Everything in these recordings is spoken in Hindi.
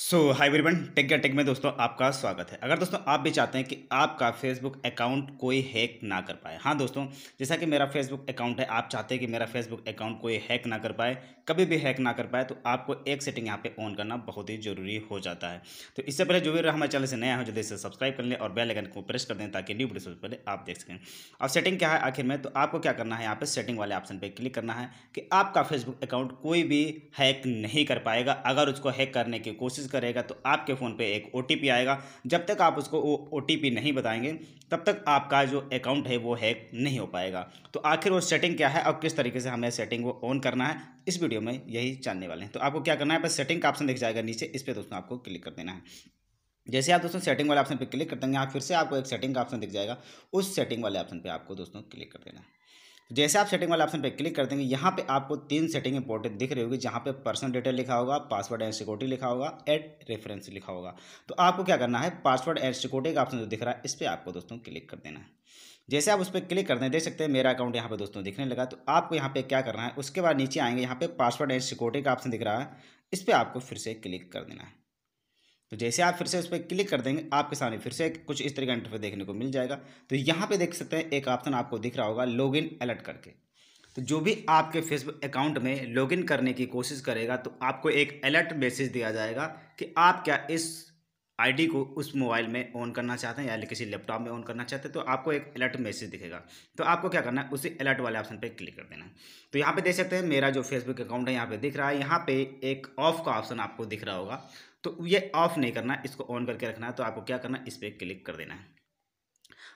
सो हाई वेरीबन टेक या टेक में दोस्तों आपका स्वागत है अगर दोस्तों आप भी चाहते हैं कि आपका फेसबुक अकाउंट कोई हैक ना कर पाए हाँ दोस्तों जैसा कि मेरा फेसबुक अकाउंट है आप चाहते हैं कि मेरा फेसबुक अकाउंट कोई हैक ना कर पाए कभी भी हैक ना कर पाए तो आपको एक सेटिंग यहाँ पे ऑन करना बहुत ही जरूरी हो जाता है तो इससे पहले जो भी हमारे चैनल से नया हो जल्दी से सब्सक्राइब कर लें और बेल आइकन को प्रेस कर दें ताकि न्यू वीडियो सबसे पहले आप देख सकें अब सेटिंग क्या है आखिर में तो आपको क्या करना है यहाँ पर सेटिंग वाले ऑप्शन पर क्लिक करना है कि आपका फेसबुक अकाउंट कोई भी हैक नहीं कर पाएगा अगर उसको हैक करने की कोशिश करेगा तो आपके फ़ोन पे एक ओ आएगा जब तक आप उसको वो ओ नहीं बताएंगे तब तक आपका जो अकाउंट है वो हैक नहीं हो पाएगा तो आखिर वो सेटिंग क्या है और किस तरीके से हमें सेटिंग वो ऑन करना है इस वीडियो में यही जानने वाले हैं तो आपको क्या करना है बस सेटिंग का ऑप्शन दिख जाएगा नीचे इस पर दोस्तों आपको क्लिक कर देना है जैसे आप दोस्तों सेटिंग वाले ऑप्शन पर क्लिक कर देंगे यहाँ फिर से आपको एक सेटिंग का ऑप्शन दिख जाएगा उस सेटिंग वाले ऑप्शन पर आपको दोस्तों क्लिक कर देना है जैसे आप सेटिंग वाले ऑप्शन पर क्लिक कर देंगे यहाँ पे आपको तीन सेटिंग इंपॉर्टेंट दिख रही होगी जहाँ पे पर्सनल डिटेल लिखा होगा पासवर्ड एंड सिक्योरिटी लिखा होगा एड रेफरेंस लिखा होगा तो आपको क्या करना है पासवर्ड एंड सिक्योरिटी का ऑप्शन जो दिख रहा है इस पर आपको दोस्तों क्लिक कर देना है जैसे आप उस पर क्लिक करते हैं देख सकते हैं मेरा अकाउंट यहाँ पे दोस्तों दिखने लगा तो आपको यहाँ पे क्या करना है उसके बाद नीचे आएंगे यहाँ पे पासवर्ड एंड सिक्योरिटी का ऑप्शन दिख रहा है इस पर आपको फिर से क्लिक कर देना है तो जैसे आप फिर से उस पर क्लिक कर देंगे आपके सामने फिर से कुछ इस तरह का इंटरफेस देखने को मिल जाएगा तो यहाँ पे देख सकते हैं एक ऑप्शन आपको दिख रहा होगा लॉगिन अलर्ट करके तो जो भी आपके फेसबुक अकाउंट में लॉगिन करने की कोशिश करेगा तो आपको एक अलर्ट मैसेज दिया जाएगा कि आप क्या इस आईडी को उस मोबाइल में ऑन करना चाहते हैं या किसी लैपटॉप में ऑन करना चाहते हैं तो आपको एक अलर्ट मैसेज दिखेगा तो आपको क्या करना है उसी अलर्ट वाले ऑप्शन पर क्लिक कर देना है तो यहाँ पे देख सकते हैं मेरा जो फेसबुक अकाउंट है यहाँ पे दिख रहा है यहाँ पे एक ऑफ का ऑप्शन आपको दिख रहा होगा तो ये ऑफ नहीं करना इसको ऑन करके रखना है तो आपको क्या करना है इस पर क्लिक कर देना है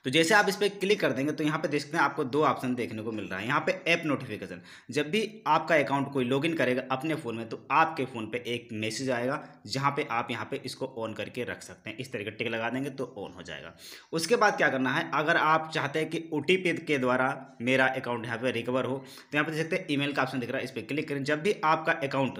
तो जैसे आप इस पर क्लिक कर देंगे तो यहाँ पे सकते हैं आपको दो ऑप्शन देखने को मिल रहा है यहाँ पे ऐप नोटिफिकेशन जब भी आपका अकाउंट कोई लॉगिन करेगा अपने फ़ोन में तो आपके फ़ोन पे एक मैसेज आएगा जहाँ पे आप यहाँ पे इसको ऑन करके रख सकते हैं इस तरीके टिक लगा देंगे तो ऑन हो जाएगा उसके बाद क्या करना है अगर आप चाहते हैं कि ओ के द्वारा मेरा अकाउंट यहाँ पर रिकवर हो तो यहाँ पर देख सकते हैं ई का ऑप्शन दिख रहा है इस पर क्लिक करें जब भी आपका अकाउंट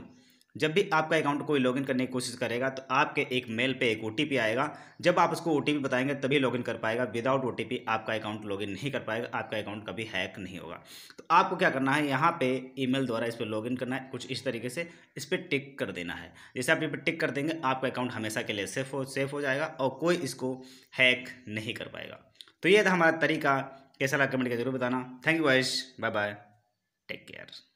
जब भी आपका अकाउंट कोई लॉगिन करने की कोशिश करेगा तो आपके एक मेल पे एक ओ आएगा जब आप उसको ओ बताएंगे तभी लॉगिन कर पाएगा विदाउट ओ आपका अकाउंट लॉगिन नहीं कर पाएगा आपका अकाउंट कभी हैक नहीं होगा तो आपको क्या करना है यहाँ पे ईमेल द्वारा इस पर लॉगिन करना है कुछ इस तरीके से इस पर टिक कर देना है जैसे आप इस पर टिक कर देंगे आपका अकाउंट हमेशा के लिए सेफ हो सेफ हो जाएगा और कोई इसको हैक नहीं कर पाएगा तो ये था हमारा तरीका कैसा लगा कमेंट के जरूर बताना thank you wish bye bye take care